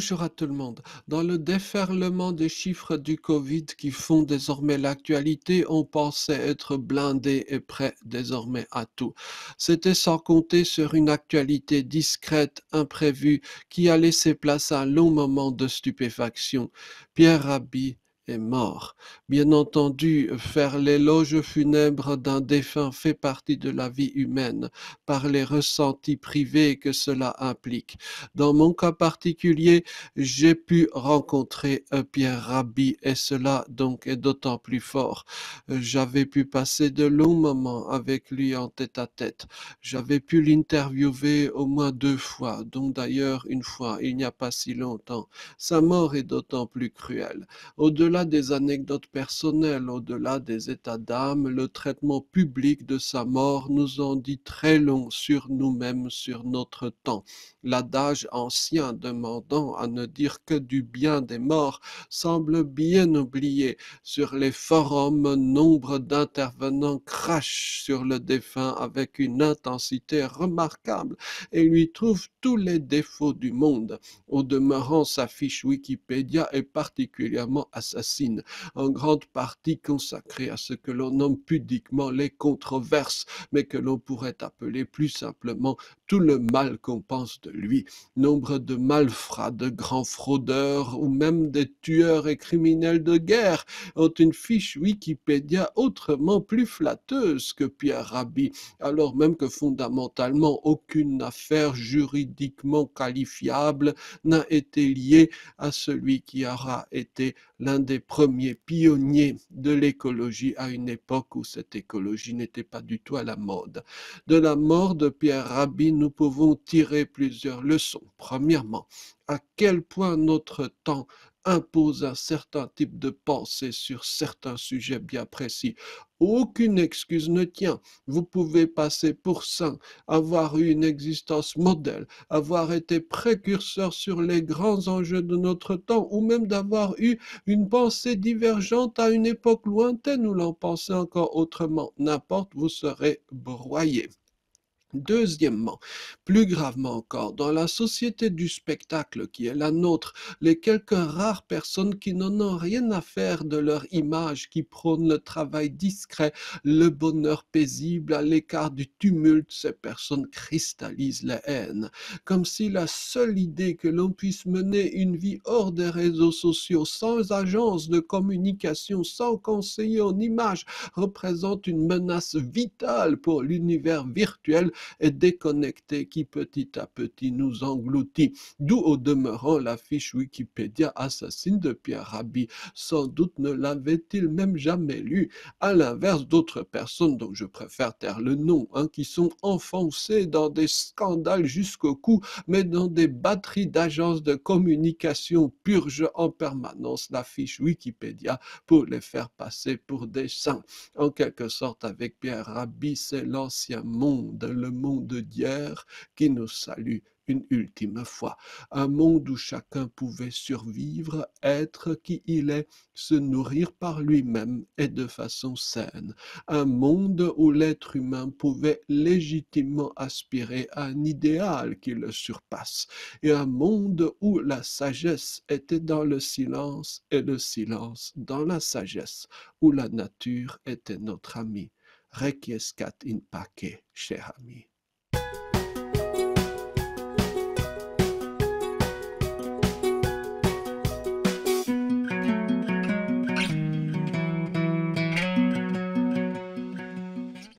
Bonjour à tout le monde. Dans le déferlement des chiffres du Covid qui font désormais l'actualité, on pensait être blindé et prêt désormais à tout. C'était sans compter sur une actualité discrète, imprévue, qui a laissé place à un long moment de stupéfaction. Pierre Rabhi, mort. Bien entendu, faire l'éloge funèbre d'un défunt fait partie de la vie humaine par les ressentis privés que cela implique. Dans mon cas particulier, j'ai pu rencontrer euh, Pierre Rabhi et cela donc est d'autant plus fort. J'avais pu passer de longs moments avec lui en tête à tête. J'avais pu l'interviewer au moins deux fois, donc d'ailleurs une fois il n'y a pas si longtemps. Sa mort est d'autant plus cruelle. Au-delà des anecdotes personnelles, au-delà des états d'âme, le traitement public de sa mort nous en dit très long sur nous-mêmes, sur notre temps. L'adage ancien demandant à ne dire que du bien des morts semble bien oublié. Sur les forums, nombre d'intervenants crachent sur le défunt avec une intensité remarquable et lui trouvent tous les défauts du monde. Au demeurant, sa fiche Wikipédia est particulièrement assassinée en grande partie consacré à ce que l'on nomme pudiquement les controverses, mais que l'on pourrait appeler plus simplement tout le mal qu'on pense de lui. Nombre de malfrats, de grands fraudeurs ou même des tueurs et criminels de guerre ont une fiche Wikipédia autrement plus flatteuse que Pierre Rabhi, alors même que fondamentalement aucune affaire juridiquement qualifiable n'a été liée à celui qui aura été l'un des premiers pionniers de l'écologie à une époque où cette écologie n'était pas du tout à la mode. De la mort de Pierre Rabhi, nous pouvons tirer plusieurs leçons. Premièrement, à quel point notre temps impose un certain type de pensée sur certains sujets bien précis. Aucune excuse ne tient. Vous pouvez passer pour saint, avoir eu une existence modèle, avoir été précurseur sur les grands enjeux de notre temps, ou même d'avoir eu une pensée divergente à une époque lointaine où l'on pensait encore autrement. N'importe, vous serez broyé. Deuxièmement, plus gravement encore, dans la société du spectacle qui est la nôtre, les quelques rares personnes qui n'en ont rien à faire de leur image, qui prônent le travail discret, le bonheur paisible à l'écart du tumulte, ces personnes cristallisent la haine, comme si la seule idée que l'on puisse mener une vie hors des réseaux sociaux, sans agence de communication, sans conseiller en image, représente une menace vitale pour l'univers virtuel et déconnecté qui petit à petit nous engloutit. D'où au demeurant la fiche Wikipédia assassine de Pierre Rabhi. Sans doute ne l'avait-il même jamais lu. À l'inverse d'autres personnes dont je préfère taire le nom, hein, qui sont enfoncées dans des scandales jusqu'au cou, mais dans des batteries d'agences de communication purgent en permanence la fiche Wikipédia pour les faire passer pour des saints. En quelque sorte, avec Pierre Rabhi, c'est l'ancien monde, le monde d'hier qui nous salue une ultime fois. Un monde où chacun pouvait survivre, être qui il est, se nourrir par lui-même et de façon saine. Un monde où l'être humain pouvait légitimement aspirer à un idéal qui le surpasse. Et un monde où la sagesse était dans le silence et le silence dans la sagesse, où la nature était notre amie. requiescat in pace, Sheami.